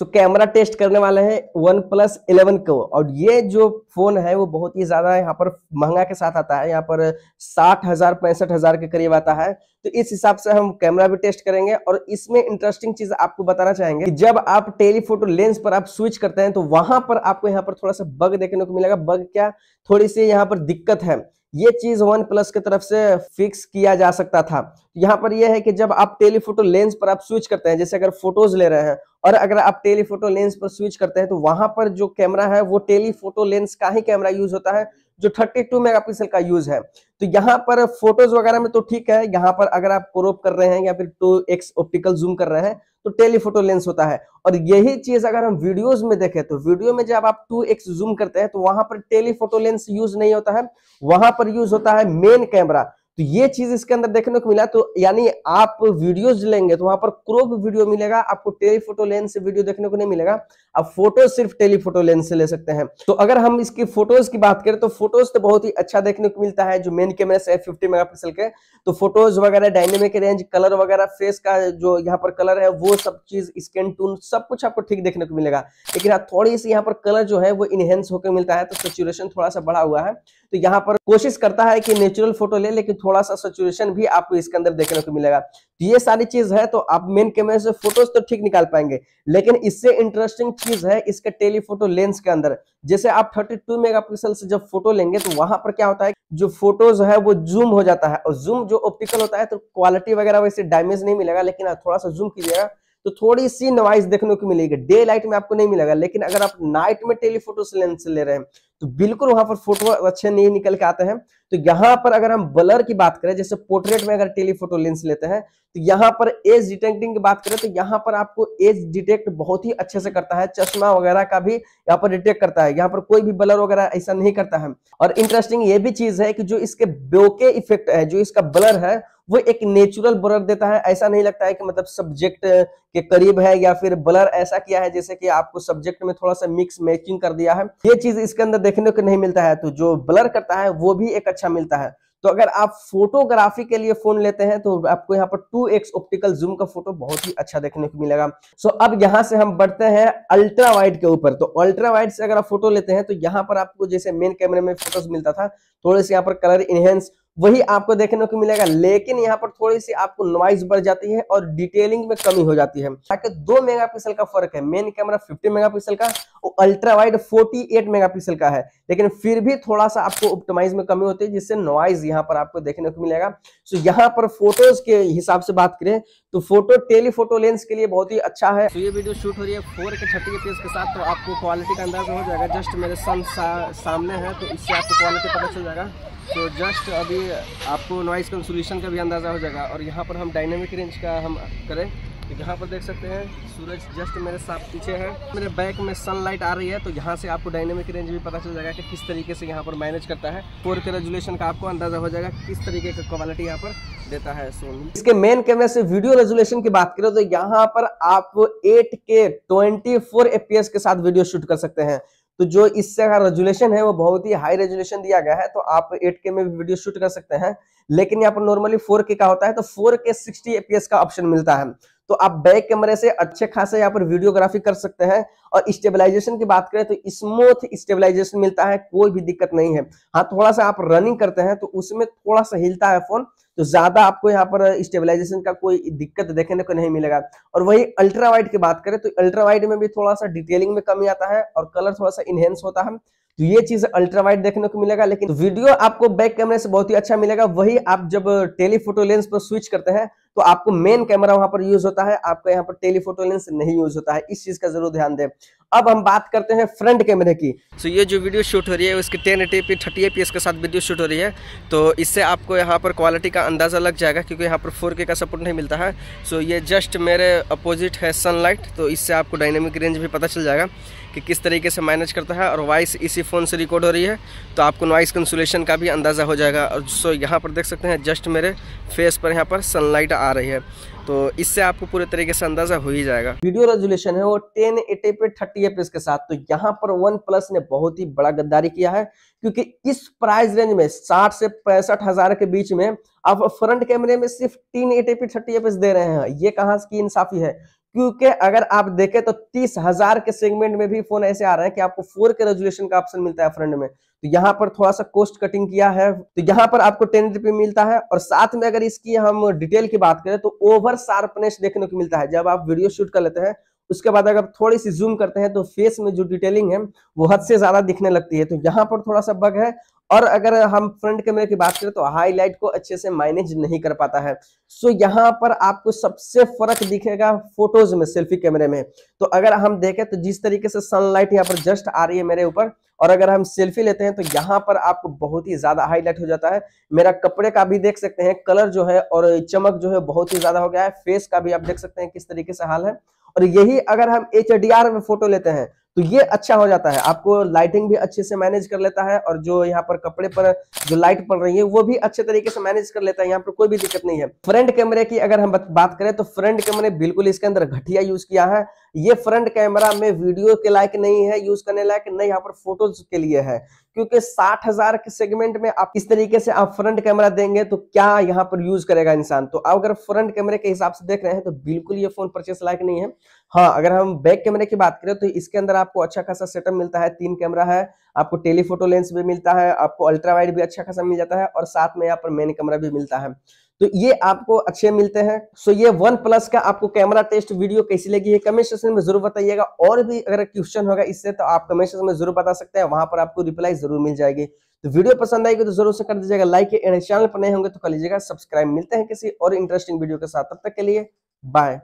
so camera test करने वाले हैं वन प्लस इलेवन को और ये जो फोन है वो बहुत ही ज्यादा यहाँ पर महंगा के साथ आता है यहाँ पर साठ हजार पैंसठ हजार के करीब आता है तो इस हिसाब से हम कैमरा भी टेस्ट करेंगे और इसमें इंटरेस्टिंग चीज आपको बताना चाहेंगे कि जब आप टेलीफोटो लेंस पर आप स्विच करते हैं तो वहां पर आपको यहाँ पर थोड़ा सा बग देखने को मिलेगा बग क्या थोड़ी सी यहाँ पर दिक्कत है ये चीज वन प्लस की तरफ से फिक्स किया जा सकता था यहाँ पर यह है कि जब आप टेलीफोटो लेंस पर आप स्विच करते हैं जैसे अगर फोटोज ले रहे हैं और अगर आप टेलीफोटो लेंस पर स्विच करते हैं तो वहां पर जो कैमरा है वो टेलीफोटो लेंस का ही कैमरा यूज होता है जो 32 मेगापिक्सल का यूज है तो यहाँ पर फोटोज वगैरह में तो ठीक है यहाँ पर अगर आप क्रोप कर रहे हैं या फिर टू एक्स ऑप्टिकल जूम कर रहे हैं तो टेलीफोटो लेंस होता है और यही चीज अगर हम वीडियोस में देखें तो वीडियो में जब आप टू एक्स जूम करते हैं तो वहां पर टेलीफोटो लेंस यूज नहीं होता है वहां पर यूज होता है मेन कैमरा तो ये चीज इसके अंदर देखने को मिला तो यानी आप वीडियोज लेंगे तो वहां पर क्रोप वीडियो मिलेगा आपको टेलीफोटो लेंस से वीडियो देखने को नहीं मिलेगा आप फोटो सिर्फ टेलीफोटो लेंस से ले सकते हैं तो अगर हम इसकी फोटोज की बात करें तो फोटोज तो बहुत ही अच्छा देखने को मिलता है जो मेन कैमरा से फिफ्टी मेगा के तो फोटोज वगैरह डायनेमिक रेंज कलर वगैरह फेस का जो यहाँ पर कलर है वो सब चीज स्कैन टून सब कुछ आपको ठीक देखने को मिलेगा लेकिन हाँ, थोड़ी सी यहाँ पर कलर जो है वो इनहेंस होकर मिलता है तो सेचुरेशन थोड़ा सा बढ़ा हुआ है तो यहाँ पर कोशिश करता है कि नेचुरल फोटो ले लेकिन थोड़ा सा सचुरेशन भी आपको इसके अंदर देखने को मिलेगा तो ये सारी चीज है तो आप मेन कैमरे से फोटोज तो ठीक निकाल पाएंगे लेकिन इससे इंटरेस्टिंग चीज है इसके टेलीफोटो लेंस के अंदर जैसे आप 32 टू से जब फोटो लेंगे तो वहां पर क्या होता है जो फोटोज है वो जूम हो जाता है और जूम जो ऑप्टिकल होता है तो क्वालिटी वगैरह वैसे डैमेज नहीं मिलेगा लेकिन हाँ, थोड़ा सा जूम कीजिएगा तो थोड़ी सी नवाइज देखने को मिलेगी डे लाइट में आपको नहीं मिलेगा लेकिन अगर आप नाइट में टेलीफोटो लेंस ले रहे हैं तो बिल्कुल वहां पर फोटो अच्छे नहीं निकल के आते हैं तो यहाँ पर अगर हम ब्लर की बात करें जैसे पोर्ट्रेट में अगर टेलीफोटो लेंस लेते हैं तो यहाँ पर एज डिटेक्टिंग की बात करें तो यहाँ पर आपको एज डिटेक्ट बहुत ही अच्छे से करता है चश्मा वगैरह का भी यहाँ पर डिटेक्ट करता है यहाँ पर कोई भी ब्लर वगैरह ऐसा नहीं करता है और इंटरेस्टिंग ये भी चीज है कि जो इसके बोके इफेक्ट है जो इसका ब्लर है वो एक नेचुरल ब्लर देता है ऐसा नहीं लगता है कि मतलब सब्जेक्ट के करीब है या फिर ब्लर ऐसा किया है जैसे कि आपको सब्जेक्ट में थोड़ा सा मिक्स मैचिंग कर दिया है ये चीज इसके अंदर देखने को नहीं मिलता है तो जो ब्लर करता है वो भी एक अच्छा मिलता है तो अगर आप फोटोग्राफी के लिए फोन लेते हैं तो आपको यहाँ पर 2x ऑप्टिकल जूम का फोटो बहुत ही अच्छा देखने को मिलेगा सो so, अब यहाँ से हम बढ़ते हैं अल्ट्रा वाइड के ऊपर तो अल्ट्रा वाइड से अगर आप फोटो लेते हैं तो यहाँ पर आपको जैसे मेन कैमरे में फोटोज मिलता था थोड़े से यहाँ पर कलर इनहेंस वही आपको देखने को मिलेगा लेकिन यहाँ पर थोड़ी सी आपको नॉइज बढ़ जाती है और डिटेलिंग में कमी हो जाती है ताकि दो मेगापिक्सल का फर्क है मेन कैमरा 50 मेगापिक्सल का और अल्ट्रा वाइड 48 मेगापिक्सल का है लेकिन फिर भी थोड़ा सा आपको ऑप्टिमाइज में कमी होती है जिससे नॉइज यहाँ पर आपको देखने को मिलेगा सो यहाँ पर फोटोज के हिसाब से बात करें तो फोटो टेलीफोटो लेंस के लिए बहुत ही अच्छा है तो ये वीडियो शूट हो रही है फोर के छठी के के साथ तो आपको क्वालिटी का अंदाजा हो जाएगा जस्ट मेरे सन सा, सामने है तो इससे आपको क्वालिटी पता चल जाएगा तो जस्ट अभी आपको नॉइस कंसोलेशन का भी अंदाज़ा हो जाएगा और यहाँ पर हम डायनेमिक रेंज का हम करें तो यहाँ पर देख सकते हैं सूरज जस्ट मेरे साथ पीछे है मेरे बैक में सनलाइट आ रही है तो यहाँ से आपको डायनेमिक रेंज भी पता चल जाएगा कि किस तरीके से यहाँ पर मैनेज करता है फोर के रेजुलेशन का आपको अंदाज़ा हो जाएगा किस तरीके का क्वालिटी यहाँ पर देता है सोनी इसके मेन कैमरे से वीडियो रेजोल्यूशन की बात करें तो यहाँ पर आप 8K 24 fps के साथ वीडियो शूट कर सकते हैं तो जो इससे का रेजुलेशन है वो बहुत ही हाई रेजुलेशन दिया गया है तो आप 8K में भी वीडियो शूट कर सकते हैं लेकिन यहाँ पर नॉर्मली 4K का होता है तो 4K 60 fps का ऑप्शन मिलता है तो आप बैक कैमरे से अच्छे खासे यहाँ पर वीडियोग्राफी कर सकते हैं और स्टेबलाइजेशन की बात करें तो स्मूथ स्टेबलाइजेशन मिलता है कोई भी दिक्कत नहीं है हाँ थोड़ा सा आप रनिंग करते हैं तो उसमें थोड़ा सा हिलता है फोन तो ज्यादा आपको यहाँ पर स्टेबलाइजेशन का कोई दिक्कत देखने को नहीं मिलेगा और वही अल्ट्रा वाइड की बात करें तो अल्ट्रा वाइड में भी थोड़ा सा डिटेलिंग में कमी आता है और कलर थोड़ा सा इनहेंस होता है तो ये चीज अल्ट्रा वाइड देखने को मिलेगा लेकिन वीडियो आपको बैक कैमरे से बहुत ही अच्छा मिलेगा वही आप जब टेलीफोटो लेंस पर स्विच करते हैं तो आपको मेन कैमरा वहां पर यूज होता है आपका यहाँ पर टेलीफोटो लेंस नहीं यूज होता है इस चीज का जरूर ध्यान दें अब हम बात करते हैं फ्रंट कैमरे की तो so, ये जो वीडियो शूट हो रही है उसकी ten eighty P thirty A के साथ वीडियो शूट हो रही है तो इससे आपको यहाँ पर क्वालिटी का अंदाज़ा लग जाएगा क्योंकि यहाँ पर फोर का सपोर्ट नहीं मिलता है सो so, ये जस्ट मेरे अपोजिट है सनलाइट तो इससे आपको डायनेमिक रेंज भी पता चल जाएगा कि किस तरीके से मैनेज करता है और वॉइस इसी फ़ोन से रिकॉर्ड हो रही है तो आपको नॉइस कंसुलेशन का भी अंदाज़ा हो जाएगा और सो यहाँ पर देख सकते हैं जस्ट मेरे फेस पर यहाँ पर सनलाइट आ रही है तो इससे आपको पूरे तरीके से अंदाजा हो ही जाएगा वीडियो रेजोल्यूशन है वो टेन एटी पे थर्टी एफ के साथ तो यहाँ पर वन प्लस ने बहुत ही बड़ा गद्दारी किया है क्योंकि इस प्राइस रेंज में साठ से पैंसठ हजार के बीच में आप फ्रंट कैमरे में सिर्फ टेन एटी पे थर्टी एफ दे रहे हैं ये कहा की इंसाफी है क्योंकि अगर आप देखें तो तीस हजार के सेगमेंट में भी फोन ऐसे आ रहे हैं कि आपको फोर के रेजुलेशन का ऑप्शन मिलता है फ्रंट में तो यहाँ पर थोड़ा सा कोस्ट कटिंग किया है तो यहाँ पर आपको टेन रुपी मिलता है और साथ में अगर इसकी हम डिटेल की बात करें तो ओवर शार्पनेस देखने को मिलता है जब आप वीडियो शूट कर लेते हैं उसके बाद अगर थोड़ी सी जूम करते हैं तो फेस में जो डिटेलिंग है वो हद से ज्यादा दिखने लगती है तो यहाँ पर थोड़ा सा बग है और अगर हम फ्रंट कैमरे की बात करें तो हाईलाइट को अच्छे से मैनेज नहीं कर पाता है सो so, यहाँ पर आपको सबसे फर्क दिखेगा फोटोज में सेल्फी कैमरे में तो अगर हम देखें तो जिस तरीके से सनलाइट यहाँ पर जस्ट आ रही है मेरे ऊपर और अगर हम सेल्फी लेते हैं तो यहाँ पर आपको बहुत ही ज्यादा हाईलाइट हो जाता है मेरा कपड़े का भी देख सकते हैं कलर जो है और चमक जो है बहुत ही ज्यादा हो गया है फेस का भी आप देख सकते हैं किस तरीके से हाल है और यही अगर हम एच में फोटो लेते हैं तो ये अच्छा हो जाता है आपको लाइटिंग भी अच्छे से मैनेज कर लेता है और जो यहाँ पर कपड़े पर जो लाइट पड़ रही है वो भी अच्छे तरीके से मैनेज कर लेता है यहाँ पर कोई भी दिक्कत नहीं है फ्रंट कैमरे की अगर हम बात करें तो फ्रंट कैमरे बिल्कुल इसके अंदर घटिया यूज किया है ये फ्रंट कैमरा में वीडियो के लायक नहीं है यूज करने लायक नहीं यहाँ पर फोटोज के लिए है क्योंकि साठ हजार के सेगमेंट में आप इस तरीके से आप फ्रंट कैमरा देंगे तो क्या यहाँ पर यूज करेगा इंसान तो आप अगर फ्रंट कैमरे के हिसाब से देख रहे हैं तो बिल्कुल ये फोन परचेस लायक नहीं है हाँ अगर हम बैक कैमरे की बात करें तो इसके अंदर आपको अच्छा खासा सेटअप मिलता है तीन कैमरा है आपको टेलीफोटो लेंस भी मिलता है आपको अल्ट्रा वाइड भी अच्छा खासा मिल जाता है और साथ में यहाँ पर मेन कैमरा भी मिलता है तो ये आपको अच्छे मिलते हैं सो ये वन प्लस का आपको कैमरा टेस्ट वीडियो कैसी लगी है कमेंट सेक्शन में जरूर बताइएगा और भी अगर क्वेश्चन होगा इससे तो आप कमेंट सेक्शन में जरूर बता सकते हैं वहां पर आपको रिप्लाई जरूर मिल जाएगी तो वीडियो पसंद आएगी तो जरूर से कर दीजिएगा लाइक एंड चैनल पर नहीं होंगे तो कर लीजिएगा सब्सक्राइब मिलते हैं किसी और इंटरेस्टिंग वीडियो के साथ तब तक के लिए बाय